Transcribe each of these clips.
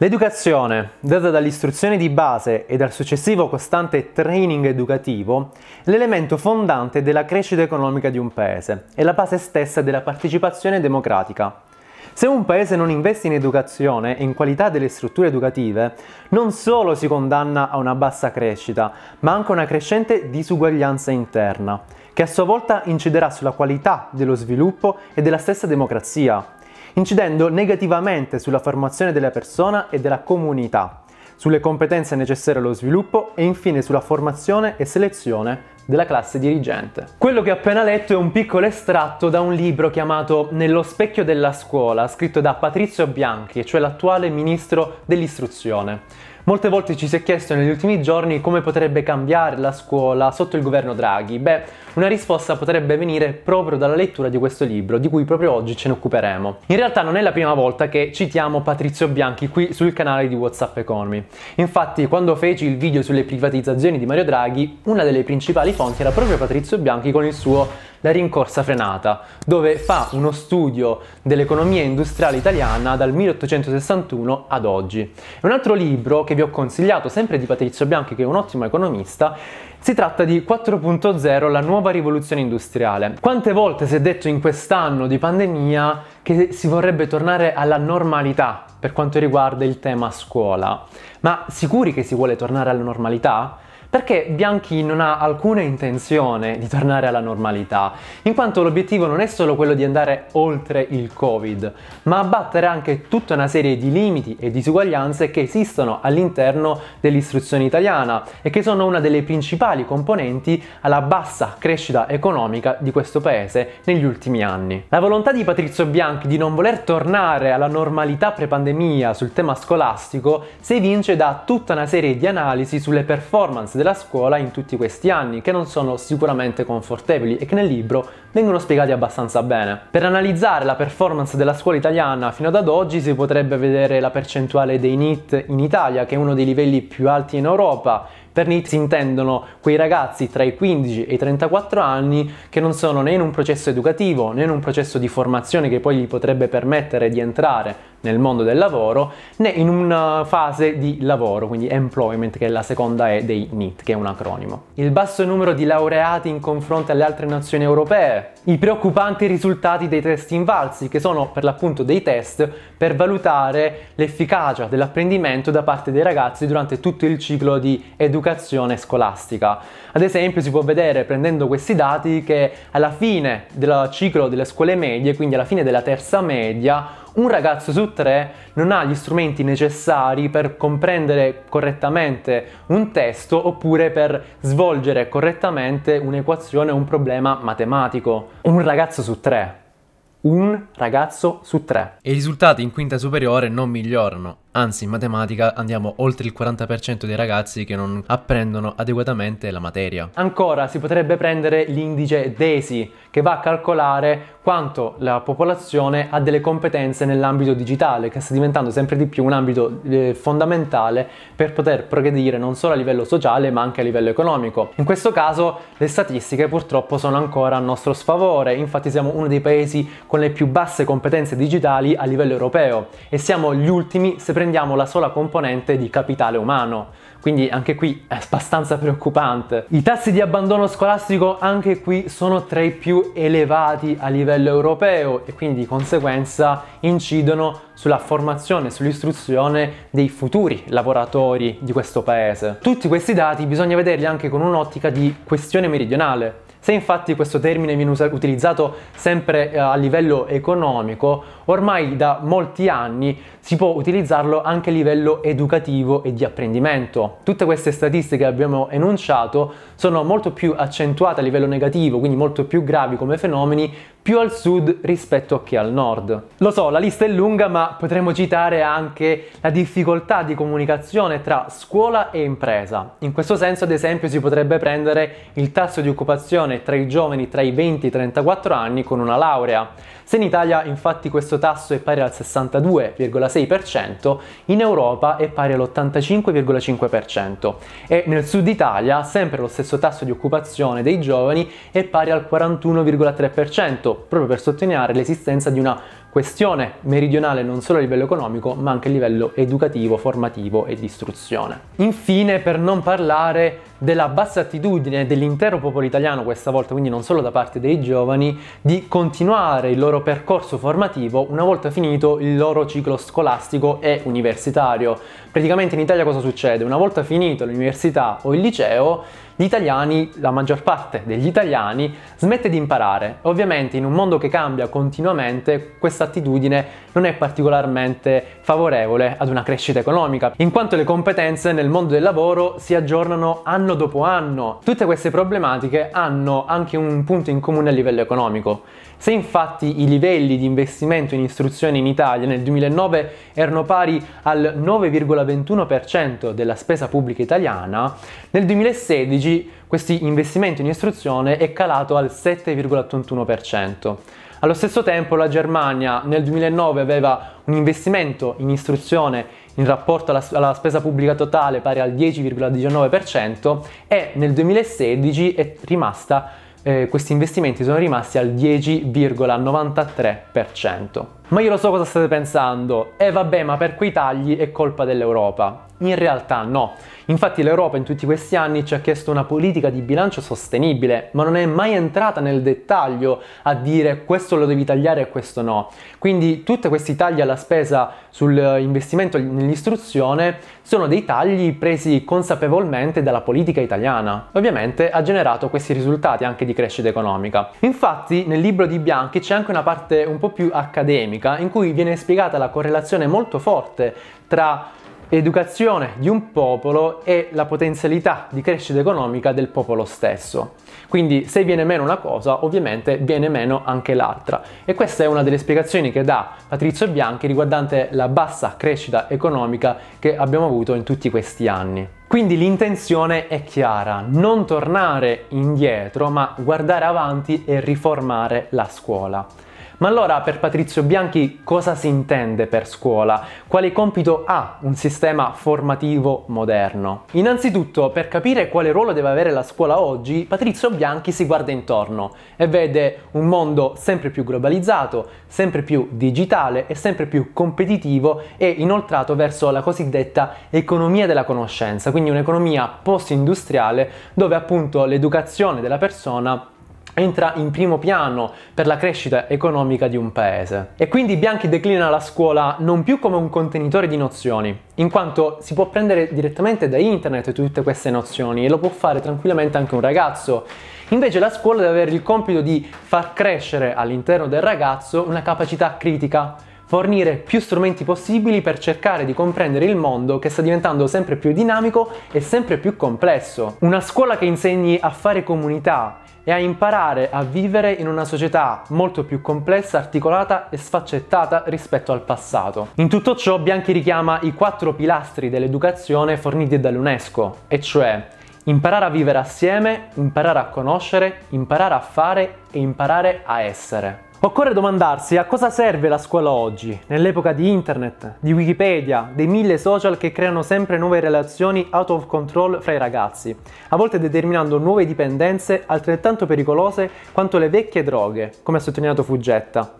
L'educazione, data dall'istruzione di base e dal successivo costante training educativo, è l'elemento fondante della crescita economica di un paese e la base stessa della partecipazione democratica. Se un paese non investe in educazione e in qualità delle strutture educative, non solo si condanna a una bassa crescita, ma anche a una crescente disuguaglianza interna, che a sua volta inciderà sulla qualità dello sviluppo e della stessa democrazia incidendo negativamente sulla formazione della persona e della comunità, sulle competenze necessarie allo sviluppo e infine sulla formazione e selezione della classe dirigente. Quello che ho appena letto è un piccolo estratto da un libro chiamato Nello specchio della scuola, scritto da Patrizio Bianchi, cioè l'attuale ministro dell'istruzione. Molte volte ci si è chiesto negli ultimi giorni come potrebbe cambiare la scuola sotto il governo Draghi. Beh, una risposta potrebbe venire proprio dalla lettura di questo libro, di cui proprio oggi ce ne occuperemo. In realtà non è la prima volta che citiamo Patrizio Bianchi qui sul canale di WhatsApp Economy. Infatti, quando feci il video sulle privatizzazioni di Mario Draghi, una delle principali fonti era proprio Patrizio Bianchi con il suo La rincorsa frenata, dove fa uno studio dell'economia industriale italiana dal 1861 ad oggi. Un altro libro che vi ho consigliato sempre di Patrizio Bianchi che è un ottimo economista, si tratta di 4.0, la nuova rivoluzione industriale. Quante volte si è detto in quest'anno di pandemia che si vorrebbe tornare alla normalità per quanto riguarda il tema scuola? Ma sicuri che si vuole tornare alla normalità? Perché Bianchi non ha alcuna intenzione di tornare alla normalità, in quanto l'obiettivo non è solo quello di andare oltre il Covid, ma abbattere anche tutta una serie di limiti e disuguaglianze che esistono all'interno dell'istruzione italiana e che sono una delle principali componenti alla bassa crescita economica di questo paese negli ultimi anni. La volontà di Patrizio Bianchi di non voler tornare alla normalità pre-pandemia sul tema scolastico si evince da tutta una serie di analisi sulle performance della scuola in tutti questi anni, che non sono sicuramente confortevoli e che nel libro vengono spiegati abbastanza bene. Per analizzare la performance della scuola italiana fino ad oggi si potrebbe vedere la percentuale dei NIT in Italia, che è uno dei livelli più alti in Europa, per NIT si intendono quei ragazzi tra i 15 e i 34 anni che non sono né in un processo educativo né in un processo di formazione che poi gli potrebbe permettere di entrare nel mondo del lavoro né in una fase di lavoro, quindi employment che è la seconda E dei NIT, che è un acronimo. Il basso numero di laureati in confronto alle altre nazioni europee, i preoccupanti risultati dei test invalsi, che sono per l'appunto dei test per valutare l'efficacia dell'apprendimento da parte dei ragazzi durante tutto il ciclo di educazione scolastica. Ad esempio si può vedere prendendo questi dati che alla fine del ciclo delle scuole medie, quindi alla fine della terza media, un ragazzo su tre non ha gli strumenti necessari per comprendere correttamente un testo oppure per svolgere correttamente un'equazione o un problema matematico. Un ragazzo su tre. Un ragazzo su tre. E i risultati in quinta superiore non migliorano. Anzi, in matematica andiamo oltre il 40% dei ragazzi che non apprendono adeguatamente la materia. Ancora si potrebbe prendere l'indice DESI, che va a calcolare quanto la popolazione ha delle competenze nell'ambito digitale, che sta diventando sempre di più un ambito eh, fondamentale per poter progredire non solo a livello sociale ma anche a livello economico. In questo caso le statistiche purtroppo sono ancora a nostro sfavore, infatti siamo uno dei paesi con le più basse competenze digitali a livello europeo e siamo gli ultimi se prendiamo prendiamo la sola componente di capitale umano. Quindi anche qui è abbastanza preoccupante. I tassi di abbandono scolastico anche qui sono tra i più elevati a livello europeo e quindi di conseguenza incidono sulla formazione, sull'istruzione dei futuri lavoratori di questo paese. Tutti questi dati bisogna vederli anche con un'ottica di questione meridionale, se infatti questo termine viene utilizzato sempre eh, a livello economico, ormai da molti anni si può utilizzarlo anche a livello educativo e di apprendimento. Tutte queste statistiche che abbiamo enunciato sono molto più accentuate a livello negativo, quindi molto più gravi come fenomeni più al sud rispetto che al nord. Lo so, la lista è lunga, ma potremmo citare anche la difficoltà di comunicazione tra scuola e impresa. In questo senso, ad esempio, si potrebbe prendere il tasso di occupazione tra i giovani tra i 20 e i 34 anni con una laurea se in Italia infatti questo tasso è pari al 62,6%, in Europa è pari all'85,5% e nel sud Italia sempre lo stesso tasso di occupazione dei giovani è pari al 41,3%, proprio per sottolineare l'esistenza di una questione meridionale non solo a livello economico ma anche a livello educativo, formativo e di istruzione. Infine, per non parlare della bassa attitudine dell'intero popolo italiano questa volta, quindi non solo da parte dei giovani, di continuare il loro percorso formativo una volta finito il loro ciclo scolastico e universitario. Praticamente in Italia cosa succede? Una volta finito l'università o il liceo, gli italiani, la maggior parte degli italiani, smette di imparare. Ovviamente in un mondo che cambia continuamente, questa attitudine non è particolarmente favorevole ad una crescita economica, in quanto le competenze nel mondo del lavoro si aggiornano anno anno dopo anno. Tutte queste problematiche hanno anche un punto in comune a livello economico. Se infatti i livelli di investimento in istruzione in Italia nel 2009 erano pari al 9,21% della spesa pubblica italiana, nel 2016 questo investimento in istruzione è calato al 7,81%. Allo stesso tempo la Germania nel 2009 aveva un investimento in istruzione in rapporto alla, alla spesa pubblica totale pari al 10,19% e nel 2016 è rimasta, eh, questi investimenti sono rimasti al 10,93%. Ma io lo so cosa state pensando, e eh vabbè ma per quei tagli è colpa dell'Europa. In realtà no. Infatti l'Europa in tutti questi anni ci ha chiesto una politica di bilancio sostenibile, ma non è mai entrata nel dettaglio a dire questo lo devi tagliare e questo no. Quindi tutti questi tagli alla spesa sull'investimento nell'istruzione sono dei tagli presi consapevolmente dalla politica italiana. Ovviamente ha generato questi risultati anche di crescita economica. Infatti nel libro di Bianchi c'è anche una parte un po' più accademica economica in cui viene spiegata la correlazione molto forte tra educazione di un popolo e la potenzialità di crescita economica del popolo stesso. Quindi se viene meno una cosa, ovviamente viene meno anche l'altra. E questa è una delle spiegazioni che dà Patrizio Bianchi riguardante la bassa crescita economica che abbiamo avuto in tutti questi anni. Quindi l'intenzione è chiara, non tornare indietro, ma guardare avanti e riformare la scuola. Ma allora per Patrizio Bianchi cosa si intende per scuola? Quale compito ha un sistema formativo moderno? Innanzitutto, per capire quale ruolo deve avere la scuola oggi, Patrizio Bianchi si guarda intorno e vede un mondo sempre più globalizzato, sempre più digitale e sempre più competitivo e inoltrato verso la cosiddetta economia della conoscenza, quindi un'economia post-industriale dove appunto l'educazione della persona entra in primo piano per la crescita economica di un paese. E quindi Bianchi declina la scuola non più come un contenitore di nozioni, in quanto si può prendere direttamente da internet tutte queste nozioni e lo può fare tranquillamente anche un ragazzo. Invece la scuola deve avere il compito di far crescere all'interno del ragazzo una capacità critica, fornire più strumenti possibili per cercare di comprendere il mondo che sta diventando sempre più dinamico e sempre più complesso. Una scuola che insegni a fare comunità e a imparare a vivere in una società molto più complessa, articolata e sfaccettata rispetto al passato. In tutto ciò Bianchi richiama i quattro pilastri dell'educazione forniti dall'UNESCO, e cioè imparare a vivere assieme, imparare a conoscere, imparare a fare e imparare a essere. Occorre domandarsi a cosa serve la scuola oggi, nell'epoca di internet, di Wikipedia, dei mille social che creano sempre nuove relazioni out of control fra i ragazzi, a volte determinando nuove dipendenze altrettanto pericolose quanto le vecchie droghe, come ha sottolineato Fuggetta.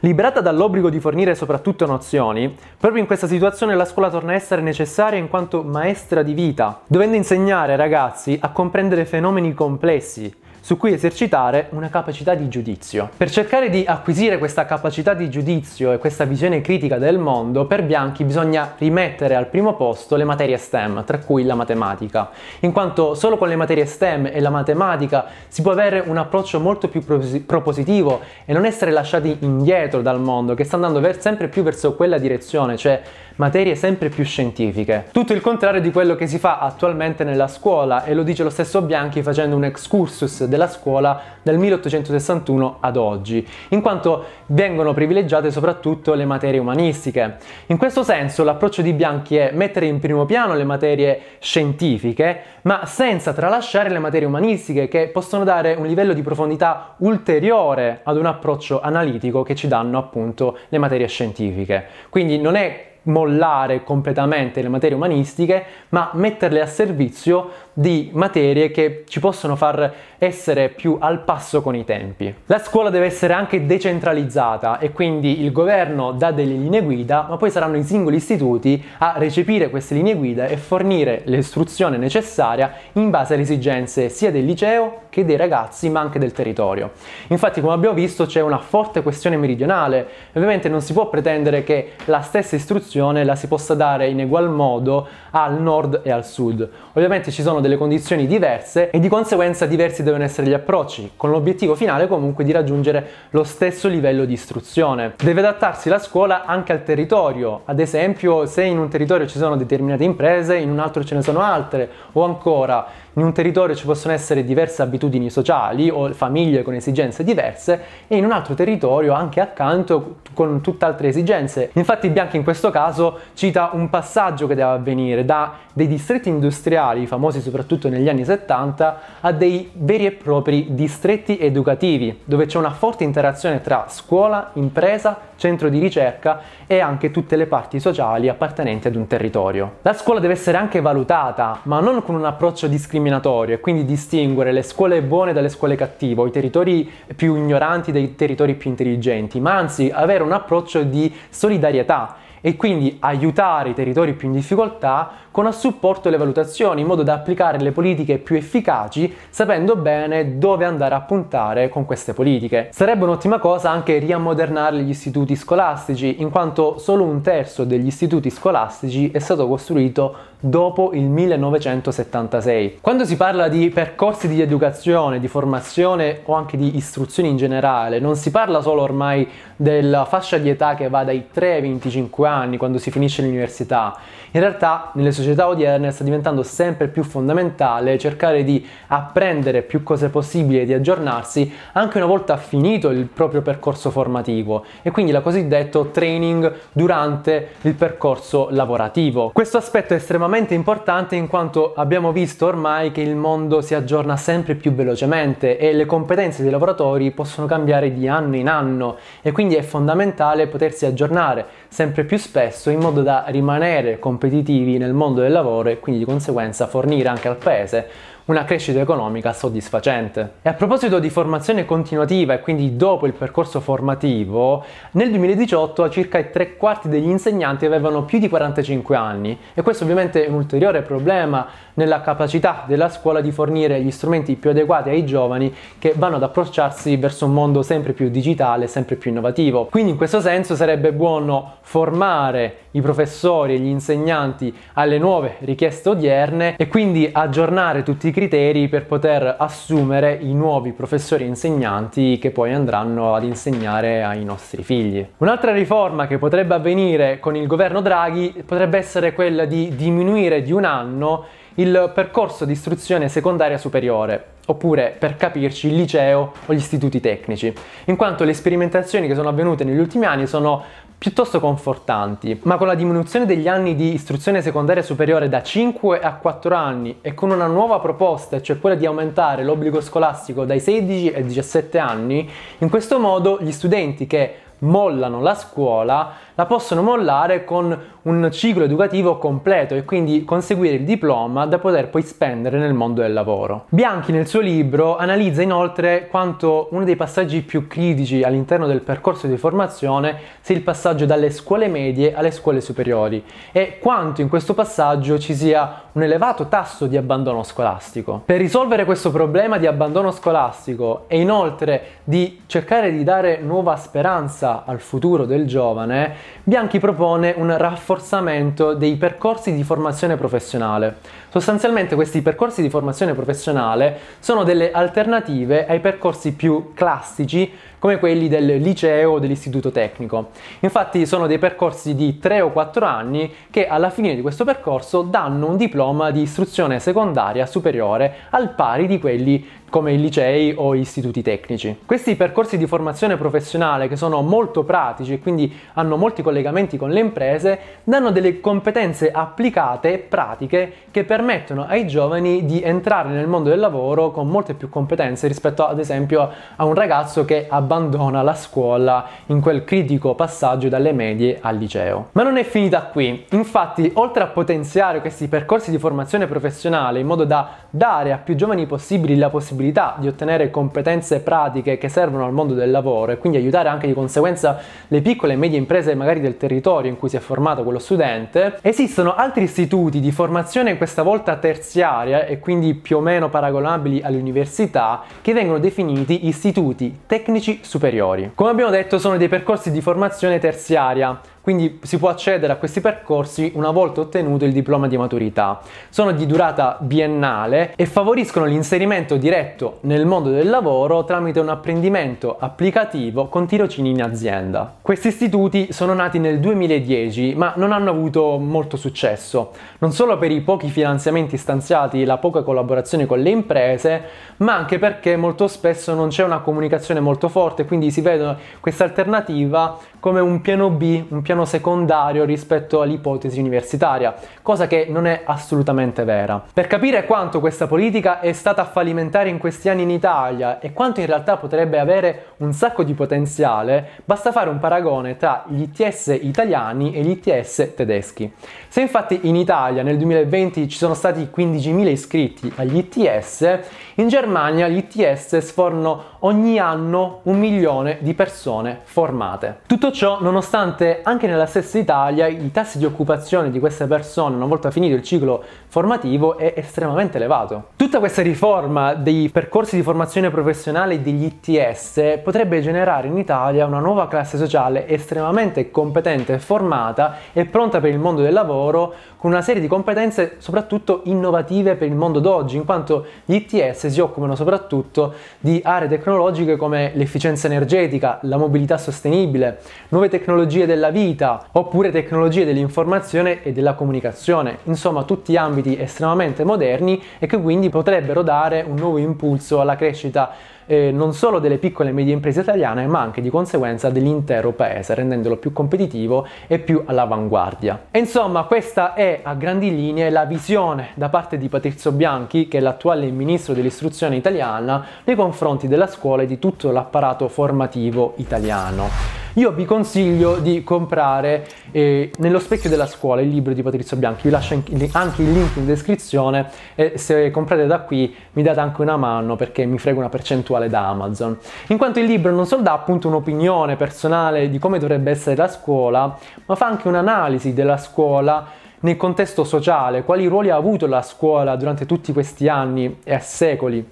Liberata dall'obbligo di fornire soprattutto nozioni, proprio in questa situazione la scuola torna a essere necessaria in quanto maestra di vita, dovendo insegnare ai ragazzi a comprendere fenomeni complessi, su cui esercitare una capacità di giudizio. Per cercare di acquisire questa capacità di giudizio e questa visione critica del mondo, per Bianchi bisogna rimettere al primo posto le materie STEM, tra cui la matematica, in quanto solo con le materie STEM e la matematica si può avere un approccio molto più propositivo e non essere lasciati indietro dal mondo che sta andando sempre più verso quella direzione, cioè materie sempre più scientifiche. Tutto il contrario di quello che si fa attualmente nella scuola e lo dice lo stesso Bianchi facendo un excursus della scuola dal 1861 ad oggi, in quanto vengono privilegiate soprattutto le materie umanistiche. In questo senso l'approccio di Bianchi è mettere in primo piano le materie scientifiche, ma senza tralasciare le materie umanistiche che possono dare un livello di profondità ulteriore ad un approccio analitico che ci danno appunto le materie scientifiche. Quindi non è mollare completamente le materie umanistiche, ma metterle a servizio di materie che ci possono far essere più al passo con i tempi. La scuola deve essere anche decentralizzata e quindi il governo dà delle linee guida, ma poi saranno i singoli istituti a recepire queste linee guida e fornire l'istruzione necessaria in base alle esigenze sia del liceo che dei ragazzi, ma anche del territorio. Infatti, come abbiamo visto, c'è una forte questione meridionale. Ovviamente non si può pretendere che la stessa istruzione la si possa dare in egual modo al nord e al sud. Ovviamente ci sono delle condizioni diverse e di conseguenza diversi devono devono essere gli approcci, con l'obiettivo finale comunque di raggiungere lo stesso livello di istruzione. Deve adattarsi la scuola anche al territorio, ad esempio se in un territorio ci sono determinate imprese, in un altro ce ne sono altre, o ancora in un territorio ci possono essere diverse abitudini sociali o famiglie con esigenze diverse e in un altro territorio anche accanto con tutt'altre esigenze. Infatti Bianchi in questo caso cita un passaggio che deve avvenire da dei distretti industriali, famosi soprattutto negli anni 70, a dei veri e propri distretti educativi, dove c'è una forte interazione tra scuola, impresa, centro di ricerca e anche tutte le parti sociali appartenenti ad un territorio. La scuola deve essere anche valutata, ma non con un approccio discriminatorio discriminatorio e quindi distinguere le scuole buone dalle scuole cattive o i territori più ignoranti dai territori più intelligenti, ma anzi avere un approccio di solidarietà e quindi aiutare i territori più in difficoltà con il supporto e le valutazioni in modo da applicare le politiche più efficaci sapendo bene dove andare a puntare con queste politiche. Sarebbe un'ottima cosa anche riammodernare gli istituti scolastici in quanto solo un terzo degli istituti scolastici è stato costruito dopo il 1976. Quando si parla di percorsi di educazione, di formazione o anche di istruzione in generale, non si parla solo ormai della fascia di età che va dai 3 ai 25 anni, quando si finisce l'università, in realtà nelle società odierne sta diventando sempre più fondamentale cercare di apprendere più cose possibili, di aggiornarsi anche una volta finito il proprio percorso formativo e quindi la cosiddetto training durante il percorso lavorativo. Questo aspetto è estremamente importante in quanto abbiamo visto ormai che il mondo si aggiorna sempre più velocemente e le competenze dei lavoratori possono cambiare di anno in anno e quindi è fondamentale potersi aggiornare sempre più spesso in modo da rimanere competenti competitivi nel mondo del lavoro e quindi di conseguenza fornire anche al paese una crescita economica soddisfacente. E a proposito di formazione continuativa e quindi dopo il percorso formativo, nel 2018 circa i tre quarti degli insegnanti avevano più di 45 anni e questo ovviamente è un ulteriore problema nella capacità della scuola di fornire gli strumenti più adeguati ai giovani che vanno ad approcciarsi verso un mondo sempre più digitale, sempre più innovativo. Quindi in questo senso sarebbe buono formare i professori e gli insegnanti alle nuove richieste odierne e quindi aggiornare tutti i criteri per poter assumere i nuovi professori e insegnanti che poi andranno ad insegnare ai nostri figli. Un'altra riforma che potrebbe avvenire con il governo Draghi potrebbe essere quella di diminuire di un anno il percorso di istruzione secondaria superiore, oppure per capirci il liceo o gli istituti tecnici, in quanto le sperimentazioni che sono avvenute negli ultimi anni sono piuttosto confortanti, ma con la diminuzione degli anni di istruzione secondaria superiore da 5 a 4 anni e con una nuova proposta, cioè quella di aumentare l'obbligo scolastico dai 16 ai 17 anni, in questo modo gli studenti che mollano la scuola la possono mollare con un ciclo educativo completo e quindi conseguire il diploma da poter poi spendere nel mondo del lavoro. Bianchi nel suo libro analizza inoltre quanto uno dei passaggi più critici all'interno del percorso di formazione sia il passaggio dalle scuole medie alle scuole superiori e quanto in questo passaggio ci sia un elevato tasso di abbandono scolastico. Per risolvere questo problema di abbandono scolastico e inoltre di cercare di dare nuova speranza al futuro del giovane, Bianchi propone un rafforzamento dei percorsi di formazione professionale. Sostanzialmente questi percorsi di formazione professionale sono delle alternative ai percorsi più classici come quelli del liceo o dell'istituto tecnico. Infatti sono dei percorsi di 3 o 4 anni che alla fine di questo percorso danno un diploma di istruzione secondaria superiore al pari di quelli come i licei o istituti tecnici. Questi percorsi di formazione professionale che sono molto pratici e quindi hanno molti collegamenti con le imprese, danno delle competenze applicate e pratiche che permettono ai giovani di entrare nel mondo del lavoro con molte più competenze rispetto ad esempio a un ragazzo che ha abbandona la scuola in quel critico passaggio dalle medie al liceo. Ma non è finita qui, infatti oltre a potenziare questi percorsi di formazione professionale in modo da dare a più giovani possibili la possibilità di ottenere competenze pratiche che servono al mondo del lavoro e quindi aiutare anche di conseguenza le piccole e medie imprese magari del territorio in cui si è formato quello studente, esistono altri istituti di formazione questa volta terziaria e quindi più o meno paragonabili all'università che vengono definiti istituti tecnici superiori. Come abbiamo detto sono dei percorsi di formazione terziaria, quindi si può accedere a questi percorsi una volta ottenuto il diploma di maturità. Sono di durata biennale e favoriscono l'inserimento diretto nel mondo del lavoro tramite un apprendimento applicativo con tirocini in azienda. Questi istituti sono nati nel 2010 ma non hanno avuto molto successo, non solo per i pochi finanziamenti stanziati e la poca collaborazione con le imprese, ma anche perché molto spesso non c'è una comunicazione molto forte, quindi si vede questa alternativa come un piano B, un piano secondario rispetto all'ipotesi universitaria, cosa che non è assolutamente vera. Per capire quanto questa politica è stata fallimentare in questi anni in Italia e quanto in realtà potrebbe avere un sacco di potenziale, basta fare un paragone tra gli ITS italiani e gli ITS tedeschi. Se infatti in Italia nel 2020 ci sono stati 15.000 iscritti agli ITS, in Germania gli ITS sfornano ogni anno un milione di persone formate. Tutto ciò, nonostante anche nella stessa Italia i tassi di occupazione di queste persone una volta finito il ciclo formativo è estremamente elevato. Tutta questa riforma dei percorsi di formazione professionale e degli ITS potrebbe generare in Italia una nuova classe sociale estremamente competente, formata e pronta per il mondo del lavoro con una serie di competenze soprattutto innovative per il mondo d'oggi, in quanto gli ITS si occupano soprattutto di aree tecnologiche come l'efficienza energetica, la mobilità sostenibile, nuove tecnologie della vita oppure tecnologie dell'informazione e della comunicazione. Insomma, tutti ambiti estremamente moderni e che quindi potrebbero dare un nuovo impulso alla crescita eh, non solo delle piccole e medie imprese italiane, ma anche di conseguenza dell'intero paese, rendendolo più competitivo e più all'avanguardia. E insomma, questa è a grandi linee la visione da parte di Patrizio Bianchi, che è l'attuale ministro dell'istruzione italiana, nei confronti della scuola e di tutto l'apparato formativo italiano. Io vi consiglio di comprare eh, Nello specchio della scuola il libro di Patrizio Bianchi, vi lascio anche il link in descrizione e se comprate da qui mi date anche una mano perché mi frego una percentuale da Amazon. In quanto il libro non solo dà appunto un'opinione personale di come dovrebbe essere la scuola, ma fa anche un'analisi della scuola nel contesto sociale, quali ruoli ha avuto la scuola durante tutti questi anni e secoli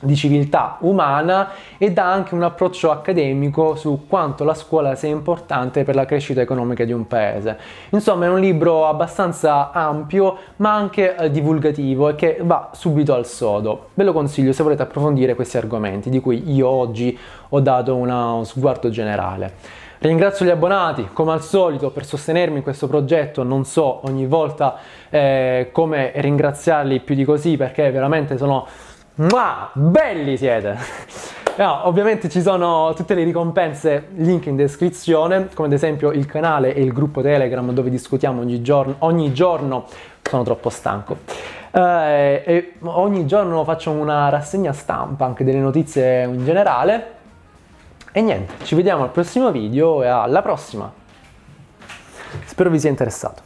di civiltà umana e dà anche un approccio accademico su quanto la scuola sia importante per la crescita economica di un paese. Insomma è un libro abbastanza ampio ma anche eh, divulgativo e che va subito al sodo. Ve lo consiglio se volete approfondire questi argomenti di cui io oggi ho dato una, un sguardo generale. Ringrazio gli abbonati come al solito per sostenermi in questo progetto, non so ogni volta eh, come ringraziarli più di così perché veramente sono ma belli siete! No, ovviamente ci sono tutte le ricompense, link in descrizione, come ad esempio il canale e il gruppo Telegram dove discutiamo ogni giorno, ogni giorno sono troppo stanco. Eh, e ogni giorno faccio una rassegna stampa anche delle notizie in generale. E niente, ci vediamo al prossimo video e alla prossima. Spero vi sia interessato.